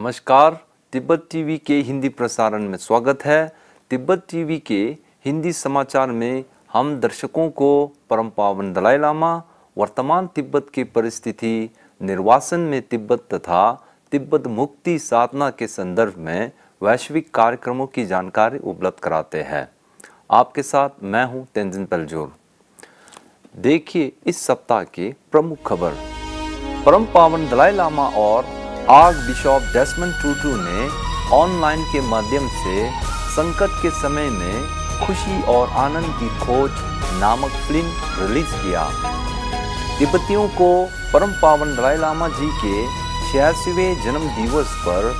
नमस्कार तिब्बत टीवी के हिंदी प्रसारण में स्वागत है तिब्बत टीवी के हिंदी समाचार में हम दर्शकों को परम पावन दलाई लामा वर्तमान तिब्बत की परिस्थिति निर्वासन में तिब्बत तथा तिब्बत मुक्ति साधना के संदर्भ में वैश्विक कार्यक्रमों की जानकारी उपलब्ध कराते हैं आपके साथ मैं हूं तेंजिन पलजोर देखिए इस सप्ताह की प्रमुख खबर परम पावन दलाई लामा और आर्क बिशॉप डेस्मन टूटू ने ऑनलाइन के माध्यम से संकट के समय में खुशी और आनंद की खोज नामक फिल्म रिलीज किया तिब्बतियों को परम पावन राय लामा जी के छियासीवें जन्म दिवस पर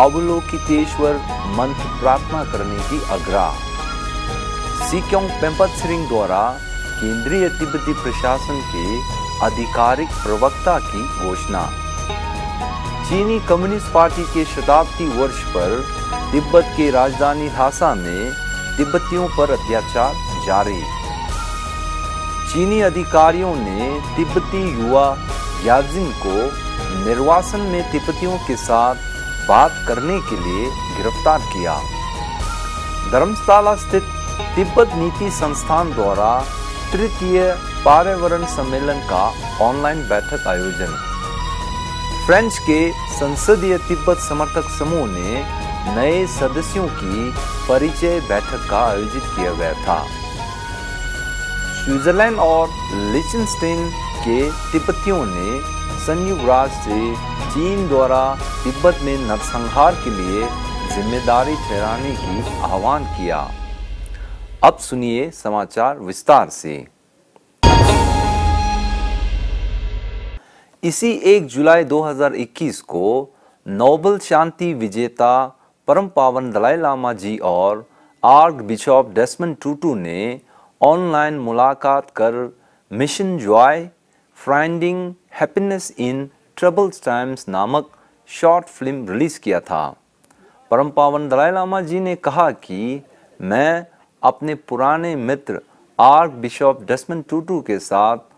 अवलोकितेश्वर मंत्र प्रार्थना करने की आग्रह सिक्योंग पेम्पत सिंह द्वारा केंद्रीय तिब्बती प्रशासन के आधिकारिक प्रवक्ता की घोषणा चीनी कम्युनिस्ट पार्टी के शताब्दी वर्ष पर तिब्बत की राजधानी हासा में तिब्बतियों पर अत्याचार जारी चीनी अधिकारियों ने तिब्बती युवा याजिंग को निर्वासन में तिब्बतियों के साथ बात करने के लिए गिरफ्तार किया धर्मशाला स्थित तिब्बत नीति संस्थान द्वारा तृतीय पर्यावरण सम्मेलन का ऑनलाइन बैठक आयोजन फ्रेंच के संसदीय तिब्बत समर्थक समूह ने नए सदस्यों की परिचय बैठक का आयोजित किया गया था स्विट्जरलैंड और लिचनस्टीन के तिब्बतियों ने संयुक्त राष्ट्र से चीन द्वारा तिब्बत में नरसंहार के लिए जिम्मेदारी ठहराने की आह्वान किया अब सुनिए समाचार विस्तार से इसी 1 जुलाई 2021 को नोबल शांति विजेता परम पावन दलाई लामा जी और आर्ग बिशॉप डेस्मन टूटू ने ऑनलाइन मुलाकात कर mission joy finding happiness in troubled times नामक शॉर्ट फिल्म रिलीज़ किया था परम पावन दलाई लामा जी ने कहा कि मैं अपने पुराने मित्र आर्क बिशॉप डस्मन टूटू के साथ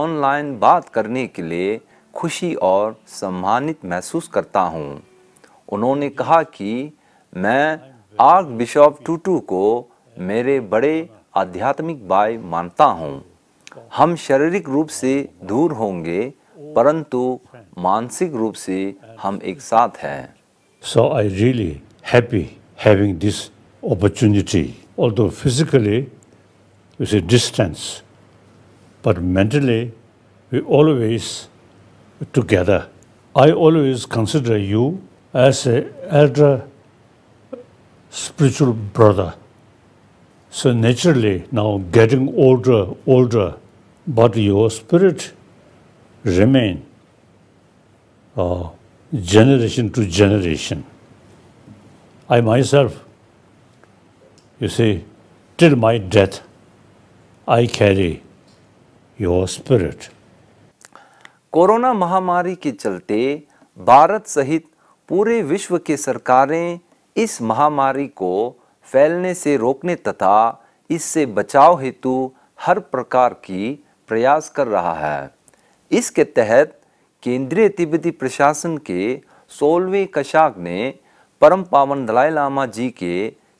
ऑनलाइन बात करने के लिए खुशी और सम्मानित महसूस करता हूँ उन्होंने कहा कि मैं आर्क बिशॉप टूटू को मेरे बड़े आध्यात्मिक भाई मानता हूँ हम शारीरिक रूप से दूर होंगे परंतु मानसिक रूप से हम एक साथ हैं so I really happy having this opportunity. Although physically we say distance, but mentally, together. I always consider you as an elder spiritual brother. So naturally, now getting older, older, but your spirit remain uh, generation to generation. I myself, you see, till my death, I carry your spirit. Corona महामारी के चलते भारत सहित पूरे विश्व के सरकारें इस महामारी को फैलने से रोकने तथा इससे बचाव हेतु हर प्रकार की प्रयास कर रहा है इसके तहत केंद्रीय तिब्बती प्रशासन के सोलहवें कशाक ने परम पावन दलाई लामा जी के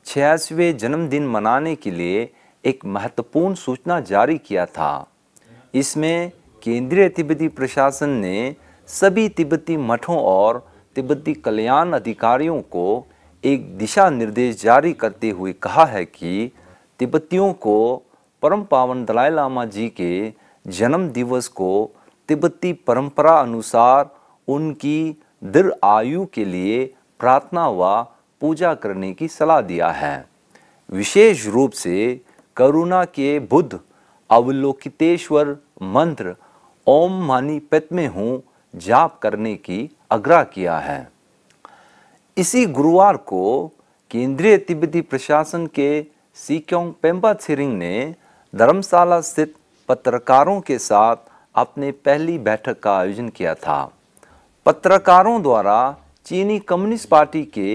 छियासवें जन्मदिन मनाने के लिए एक महत्वपूर्ण सूचना जारी किया था इसमें केंद्रीय तिब्बती प्रशासन ने सभी तिब्बती मठों और तिब्बती कल्याण अधिकारियों को एक दिशा निर्देश जारी करते हुए कहा है कि तिब्बतियों को परम पावन दलाई लामा जी के जन्म दिवस को तिब्बती परंपरा अनुसार उनकी दीर्घ आयु के लिए प्रार्थना व पूजा करने की सलाह दिया है विशेष रूप से करुणा के बुद्ध अवलोकितेश्वर मंत्र ओम पेत में हूँ जाप करने की आग्रह किया है इसी गुरुवार को केंद्रीय तिब्बती प्रशासन के सीक्योंग पेम्बा छिरिंग ने धर्मशाला स्थित पत्रकारों के साथ अपने पहली बैठक का आयोजन किया था पत्रकारों द्वारा चीनी कम्युनिस्ट पार्टी के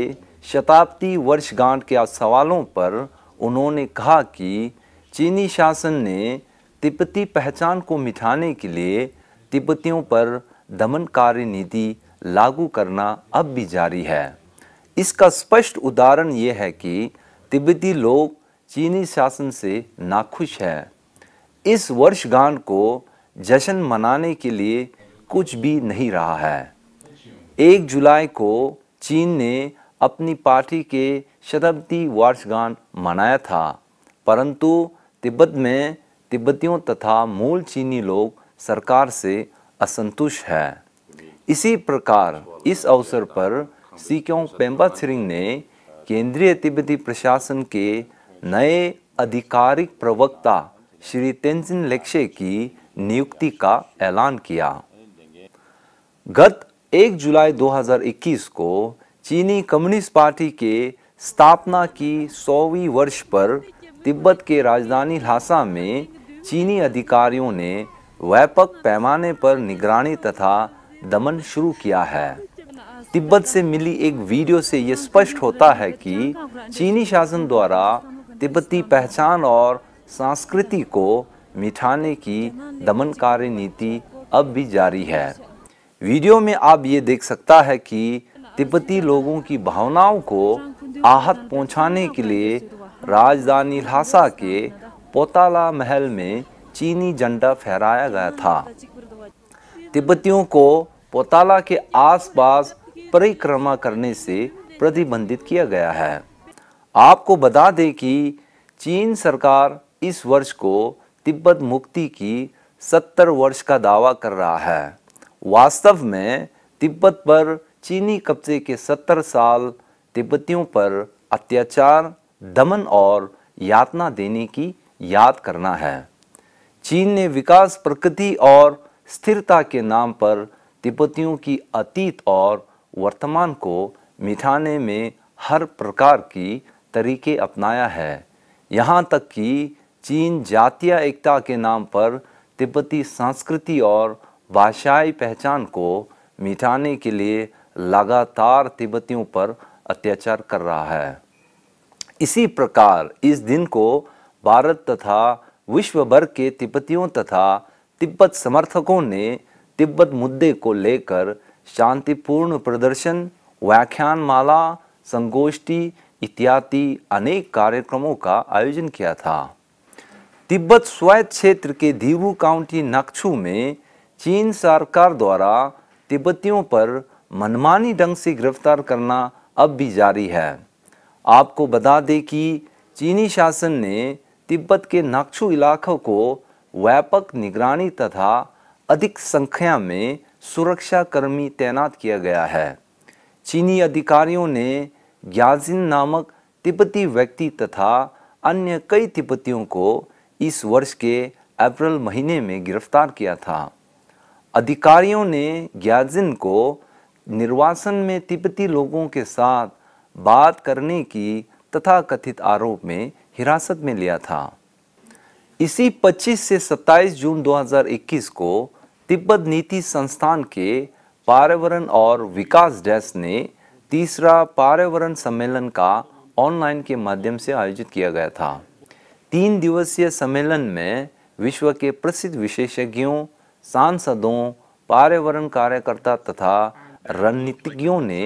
शताब्दी वर्षगांठ के सवालों पर उन्होंने कहा कि चीनी शासन ने तिब्बती पहचान को मिटाने के लिए तिब्बतियों पर दमनकारी नीति लागू करना अब भी जारी है इसका स्पष्ट उदाहरण यह है कि तिब्बती लोग चीनी शासन से नाखुश हैं इस वर्षगांठ को जश्न मनाने के लिए कुछ भी नहीं रहा है एक जुलाई को चीन ने अपनी पार्टी के शताब्दी वर्षगांठ मनाया था परंतु तिब्बत में तिब्बतियों तथा मूल चीनी लोग सरकार से असंतुष्ट है इसी प्रकार इस अवसर पर सीक्यों पेम्बा सिंह ने केंद्रीय तिब्बती प्रशासन के नए आधिकारिक प्रवक्ता श्री तेंजिन लेक्शे की नियुक्ति का ऐलान किया गत 1 जुलाई 2021 को चीनी कम्युनिस्ट पार्टी के स्थापना की सौवीं वर्ष पर तिब्बत के राजधानी लासा में चीनी अधिकारियों ने व्यापक पैमाने पर निगरानी तथा दमन शुरू किया है तिब्बत से मिली एक वीडियो से यह स्पष्ट होता है कि चीनी शासन द्वारा तिब्बती पहचान और संस्कृति को मिठाने की दमनकारी नीति अब भी जारी है वीडियो में आप ये देख सकता है कि तिब्बती लोगों की भावनाओं को आहत पहुंचाने के लिए राजधानी लासा के पोताला महल में चीनी झंडा फहराया गया था तिब्बतियों को पोताला के आसपास परिक्रमा करने से प्रतिबंधित किया गया है आपको बता दें कि चीन सरकार इस वर्ष को तिब्बत मुक्ति की सत्तर वर्ष का दावा कर रहा है वास्तव में तिब्बत पर चीनी कब्जे के सत्तर साल तिब्बतियों पर अत्याचार दमन और यातना देने की याद करना है चीन ने विकास प्रकृति और स्थिरता के नाम पर तिब्बतियों की अतीत और वर्तमान को मिठाने में हर प्रकार की तरीके अपनाया है यहाँ तक कि चीन जातीय एकता के नाम पर तिब्बती संस्कृति और भाषाई पहचान को मिटाने के लिए लगातार तिब्बतियों पर अत्याचार कर रहा है इसी प्रकार इस दिन को भारत तथा विश्व भर के तिब्बतियों तथा तिब्बत समर्थकों ने तिब्बत मुद्दे को लेकर शांतिपूर्ण प्रदर्शन व्याख्यान माला संगोष्ठी इत्यादि अनेक कार्यक्रमों का आयोजन किया था तिब्बत स्वायत्त क्षेत्र के धीबू काउंटी नक्शू में चीन सरकार द्वारा तिब्बतियों पर मनमानी ढंग से गिरफ्तार करना अब भी जारी है आपको बता दें कि चीनी शासन ने तिब्बत के नाक्षु इलाकों को व्यापक निगरानी तथा अधिक संख्या में सुरक्षाकर्मी तैनात किया गया है चीनी अधिकारियों ने ग्याजिन नामक तिब्बती व्यक्ति तथा अन्य कई तिब्बतियों को इस वर्ष के अप्रैल महीने में गिरफ्तार किया था अधिकारियों ने ग्याजिन को निर्वासन में तिब्बती लोगों के साथ बात करने की तथा कथित आरोप में हिरासत में लिया था इसी 25 से 27 जून 2021 को तिब्बत नीति संस्थान के पर्यावरण और विकास डेस्क ने तीसरा पर्यावरण सम्मेलन का ऑनलाइन के माध्यम से आयोजित किया गया था तीन दिवसीय सम्मेलन में विश्व के प्रसिद्ध विशेषज्ञों सांसदों पर्यावरण कार्यकर्ता तथा रणनीतिज्ञों ने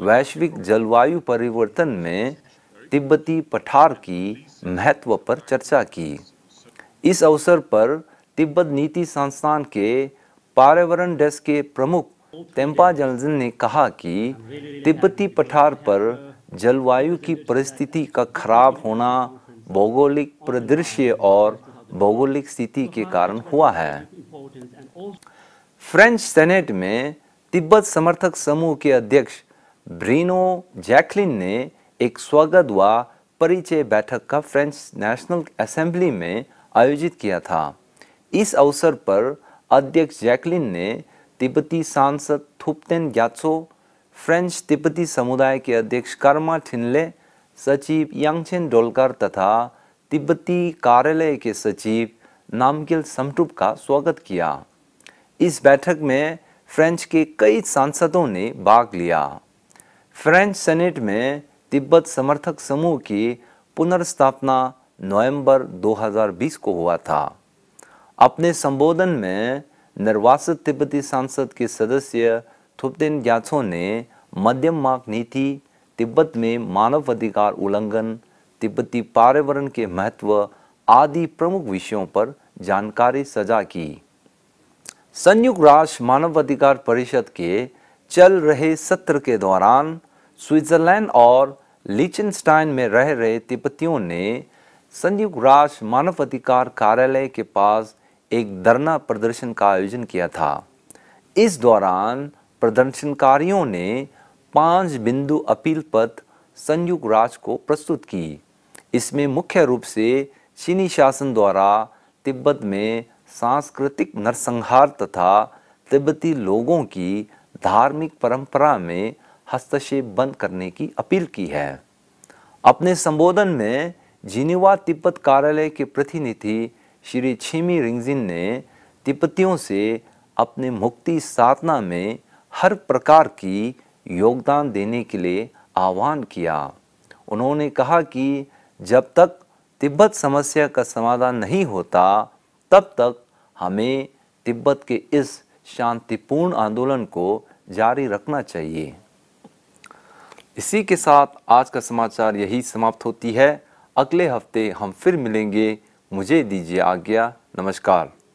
वैश्विक जलवायु परिवर्तन में तिब्बती पठार की महत्व पर चर्चा की इस अवसर पर तिब्बत नीति संस्थान के पर्यावरण डेस्क के प्रमुख तेम्पा जलजन ने कहा कि तिब्बती पठार पर जलवायु की परिस्थिति का खराब होना भौगोलिक परिदृश्य और भौगोलिक स्थिति के कारण हुआ है फ्रेंच सेनेट में तिब्बत समर्थक समूह के अध्यक्ष ब्रीनो जैकलिन ने एक स्वागत व परिचय बैठक का फ्रेंच नेशनल असेंबली में आयोजित किया था इस अवसर पर अध्यक्ष जैकलिन ने तिब्बती सांसद थुपतेन ग्यात्सो फ्रेंच तिब्बती समुदाय के अध्यक्ष कर्मा ठिनले सचिव यांगचेन डोलकर तथा तिब्बती कार्यालय के सचिव नामगिल समटुप का स्वागत किया इस बैठक में फ्रेंच के कई सांसदों ने भाग लिया फ्रेंच सेनेट में तिब्बत समर्थक समूह की पुनर्स्थापना नवंबर 2020 को हुआ था अपने संबोधन में निर्वासित तिब्बती सांसद के सदस्य थुपदेन ग्याथो ने मध्यम मार्ग नीति तिब्बत में मानव अधिकार उल्लंघन तिब्बती पर्यावरण के महत्व आदि प्रमुख विषयों पर जानकारी सजा की संयुक्त राष्ट्र मानवाधिकार परिषद के चल रहे सत्र के दौरान स्विट्जरलैंड और लिचनस्टाइन में रह रहे तिब्बतियों ने संयुक्त राष्ट्र मानव अधिकार कार्यालय के पास एक धरना प्रदर्शन का आयोजन किया था इस दौरान प्रदर्शनकारियों ने पांच बिंदु अपील पत्र संयुक्त राष्ट्र को प्रस्तुत की इसमें मुख्य रूप से चीनी शासन द्वारा तिब्बत में सांस्कृतिक नरसंहार तथा तिब्बती लोगों की धार्मिक परंपरा में हस्तक्षेप बंद करने की अपील की है अपने संबोधन में जिनेवा तिब्बत कार्यालय के प्रतिनिधि श्री छिमी रिंगजिन ने तिब्बतियों से अपने मुक्ति साधना में हर प्रकार की योगदान देने के लिए आह्वान किया उन्होंने कहा कि जब तक तिब्बत समस्या का समाधान नहीं होता तब तक हमें तिब्बत के इस शांतिपूर्ण आंदोलन को जारी रखना चाहिए इसी के साथ आज का समाचार यही समाप्त होती है अगले हफ्ते हम फिर मिलेंगे मुझे दीजिए आज्ञा नमस्कार